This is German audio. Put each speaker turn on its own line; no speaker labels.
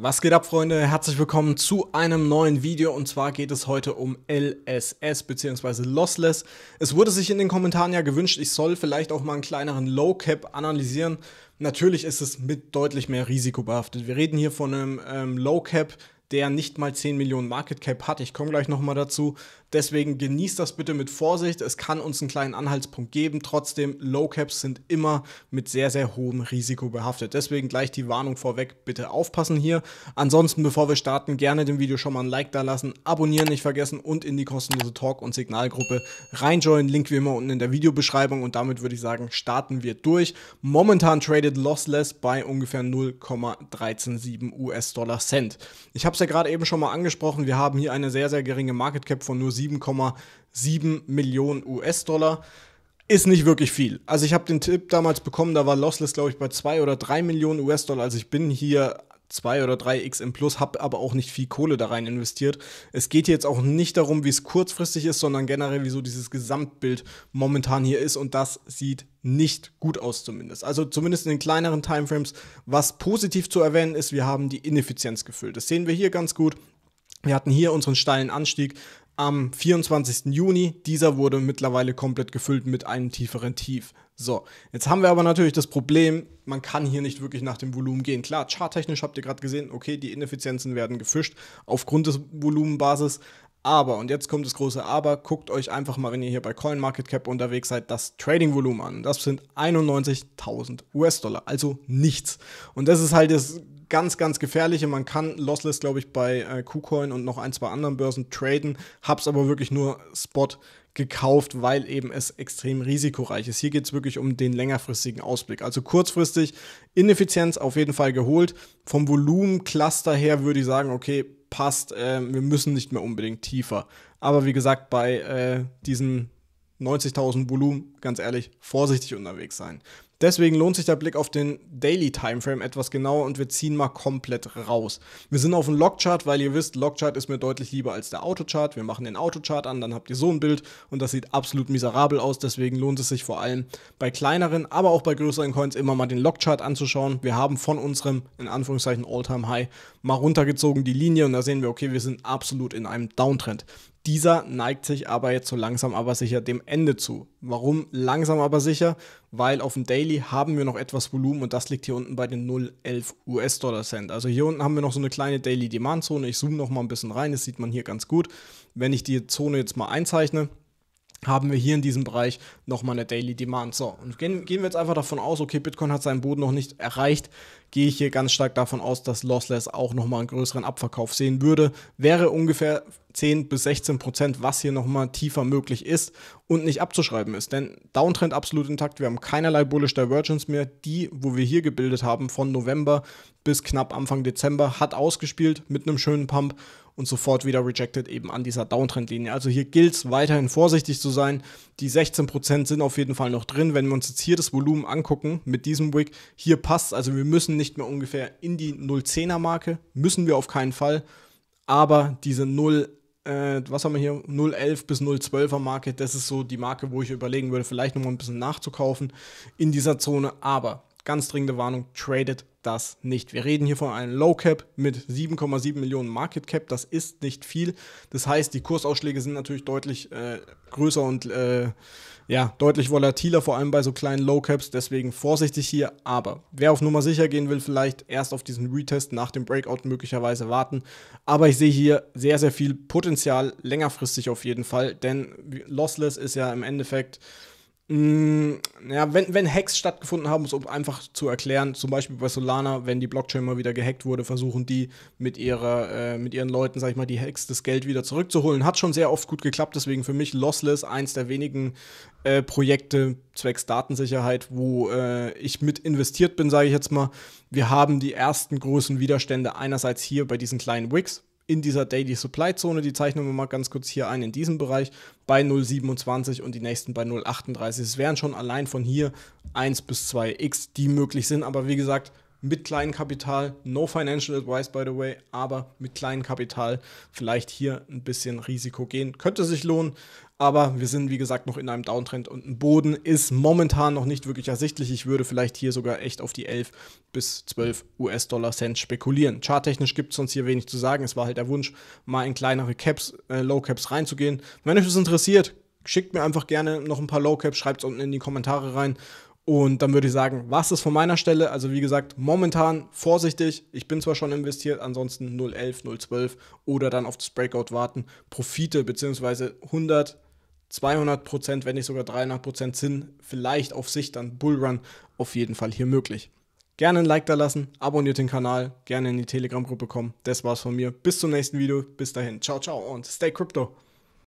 Was geht ab, Freunde? Herzlich willkommen zu einem neuen Video und zwar geht es heute um LSS bzw. Lossless. Es wurde sich in den Kommentaren ja gewünscht, ich soll vielleicht auch mal einen kleineren Low Cap analysieren. Natürlich ist es mit deutlich mehr Risiko behaftet. Wir reden hier von einem ähm, Low Cap, der nicht mal 10 Millionen Market Cap hat. Ich komme gleich nochmal dazu. Deswegen genießt das bitte mit Vorsicht. Es kann uns einen kleinen Anhaltspunkt geben. Trotzdem, Low Caps sind immer mit sehr, sehr hohem Risiko behaftet. Deswegen gleich die Warnung vorweg. Bitte aufpassen hier. Ansonsten, bevor wir starten, gerne dem Video schon mal ein Like da lassen. Abonnieren nicht vergessen und in die kostenlose Talk- und Signalgruppe reinjoinen. Link wie immer unten in der Videobeschreibung. Und damit würde ich sagen, starten wir durch. Momentan traded lossless bei ungefähr 0,137 US-Dollar Cent. Ich habe es ja gerade eben schon mal angesprochen, wir haben hier eine sehr, sehr geringe Market Cap von nur 7,7 Millionen US-Dollar. Ist nicht wirklich viel. Also ich habe den Tipp damals bekommen, da war Lossless, glaube ich, bei 2 oder 3 Millionen US-Dollar. Also ich bin hier 2 oder 3x im Plus, habe aber auch nicht viel Kohle da rein investiert. Es geht jetzt auch nicht darum, wie es kurzfristig ist, sondern generell, wieso dieses Gesamtbild momentan hier ist. Und das sieht nicht gut aus zumindest. Also zumindest in den kleineren Timeframes. Was positiv zu erwähnen ist, wir haben die Ineffizienz gefüllt. Das sehen wir hier ganz gut. Wir hatten hier unseren steilen Anstieg am 24. Juni. Dieser wurde mittlerweile komplett gefüllt mit einem tieferen Tief. So, jetzt haben wir aber natürlich das Problem, man kann hier nicht wirklich nach dem Volumen gehen. Klar, charttechnisch habt ihr gerade gesehen, okay, die Ineffizienzen werden gefischt aufgrund des Volumenbasis, aber, und jetzt kommt das große Aber, guckt euch einfach mal, wenn ihr hier bei CoinMarketCap unterwegs seid, das Trading-Volumen an. Das sind 91.000 US-Dollar, also nichts. Und das ist halt das ganz, ganz gefährliche. Man kann Lossless, glaube ich, bei äh, KuCoin und noch ein, zwei anderen Börsen traden, hab's aber wirklich nur Spot gekauft, weil eben es extrem risikoreich ist. Hier geht es wirklich um den längerfristigen Ausblick. Also kurzfristig Ineffizienz auf jeden Fall geholt. Vom Volumencluster her würde ich sagen, okay, passt, äh, wir müssen nicht mehr unbedingt tiefer. Aber wie gesagt, bei äh, diesen 90.000 Volumen, ganz ehrlich, vorsichtig unterwegs sein. Deswegen lohnt sich der Blick auf den Daily Timeframe etwas genauer und wir ziehen mal komplett raus. Wir sind auf dem Logchart, weil ihr wisst, Logchart ist mir deutlich lieber als der Autochart. Wir machen den Autochart an, dann habt ihr so ein Bild und das sieht absolut miserabel aus. Deswegen lohnt es sich vor allem bei kleineren, aber auch bei größeren Coins immer mal den Logchart anzuschauen. Wir haben von unserem, in Anführungszeichen, All-Time-High mal runtergezogen die Linie und da sehen wir, okay, wir sind absolut in einem Downtrend. Dieser neigt sich aber jetzt so langsam aber sicher dem Ende zu. Warum langsam aber sicher? Weil auf dem Daily haben wir noch etwas Volumen und das liegt hier unten bei den 0,11 US-Dollar Cent. Also hier unten haben wir noch so eine kleine Daily Demand Zone. Ich zoome noch mal ein bisschen rein, das sieht man hier ganz gut. Wenn ich die Zone jetzt mal einzeichne, haben wir hier in diesem Bereich nochmal eine Daily Demand. So, und gehen, gehen wir jetzt einfach davon aus, okay, Bitcoin hat seinen Boden noch nicht erreicht, gehe ich hier ganz stark davon aus, dass Lossless auch nochmal einen größeren Abverkauf sehen würde. Wäre ungefähr 10 bis 16 Prozent, was hier nochmal tiefer möglich ist und nicht abzuschreiben ist. Denn Downtrend absolut intakt, wir haben keinerlei Bullish Divergence mehr. Die, wo wir hier gebildet haben, von November bis knapp Anfang Dezember, hat ausgespielt mit einem schönen Pump und sofort wieder rejected eben an dieser Downtrend-Linie. Also hier gilt es weiterhin vorsichtig zu sein. Die 16% sind auf jeden Fall noch drin. Wenn wir uns jetzt hier das Volumen angucken mit diesem Wick, hier passt es. Also wir müssen nicht mehr ungefähr in die 010er Marke. Müssen wir auf keinen Fall. Aber diese 0, äh, was haben wir hier, 011 bis 012er Marke, das ist so die Marke, wo ich überlegen würde, vielleicht nochmal ein bisschen nachzukaufen in dieser Zone. Aber Ganz dringende Warnung, tradet das nicht. Wir reden hier von einem Low Cap mit 7,7 Millionen Market Cap. Das ist nicht viel. Das heißt, die Kursausschläge sind natürlich deutlich äh, größer und äh, ja, deutlich volatiler, vor allem bei so kleinen Low Caps. Deswegen vorsichtig hier. Aber wer auf Nummer sicher gehen will, vielleicht erst auf diesen Retest nach dem Breakout möglicherweise warten. Aber ich sehe hier sehr, sehr viel Potenzial längerfristig auf jeden Fall, denn Lossless ist ja im Endeffekt Mm, ja, wenn, wenn Hacks stattgefunden haben, um einfach zu erklären, zum Beispiel bei Solana, wenn die Blockchain mal wieder gehackt wurde, versuchen die mit, ihrer, äh, mit ihren Leuten, sag ich mal, die Hacks das Geld wieder zurückzuholen. Hat schon sehr oft gut geklappt, deswegen für mich Lossless eins der wenigen äh, Projekte zwecks Datensicherheit, wo äh, ich mit investiert bin, sage ich jetzt mal. Wir haben die ersten großen Widerstände einerseits hier bei diesen kleinen Wigs, in dieser Daily Supply Zone. Die zeichnen wir mal ganz kurz hier ein in diesem Bereich bei 0,27 und die nächsten bei 0,38. Es wären schon allein von hier 1 bis 2x, die möglich sind. Aber wie gesagt, mit kleinem Kapital, no financial advice by the way, aber mit kleinem Kapital vielleicht hier ein bisschen Risiko gehen. Könnte sich lohnen, aber wir sind, wie gesagt, noch in einem Downtrend und ein Boden ist momentan noch nicht wirklich ersichtlich. Ich würde vielleicht hier sogar echt auf die 11 bis 12 US-Dollar Cent spekulieren. Charttechnisch gibt es uns hier wenig zu sagen. Es war halt der Wunsch, mal in kleinere Caps, äh, Low Caps reinzugehen. Wenn euch das interessiert, schickt mir einfach gerne noch ein paar Low Caps, schreibt es unten in die Kommentare rein. Und dann würde ich sagen, was ist von meiner Stelle? Also wie gesagt, momentan vorsichtig. Ich bin zwar schon investiert, ansonsten 011, 012 oder dann auf das Breakout warten. Profite bzw. 100 200 Prozent, wenn nicht sogar 300 Prozent Sinn, vielleicht auf Sicht dann Bullrun auf jeden Fall hier möglich. Gerne ein Like da lassen, abonniert den Kanal, gerne in die Telegram-Gruppe kommen. Das war's von mir. Bis zum nächsten Video. Bis dahin. Ciao, ciao und stay crypto.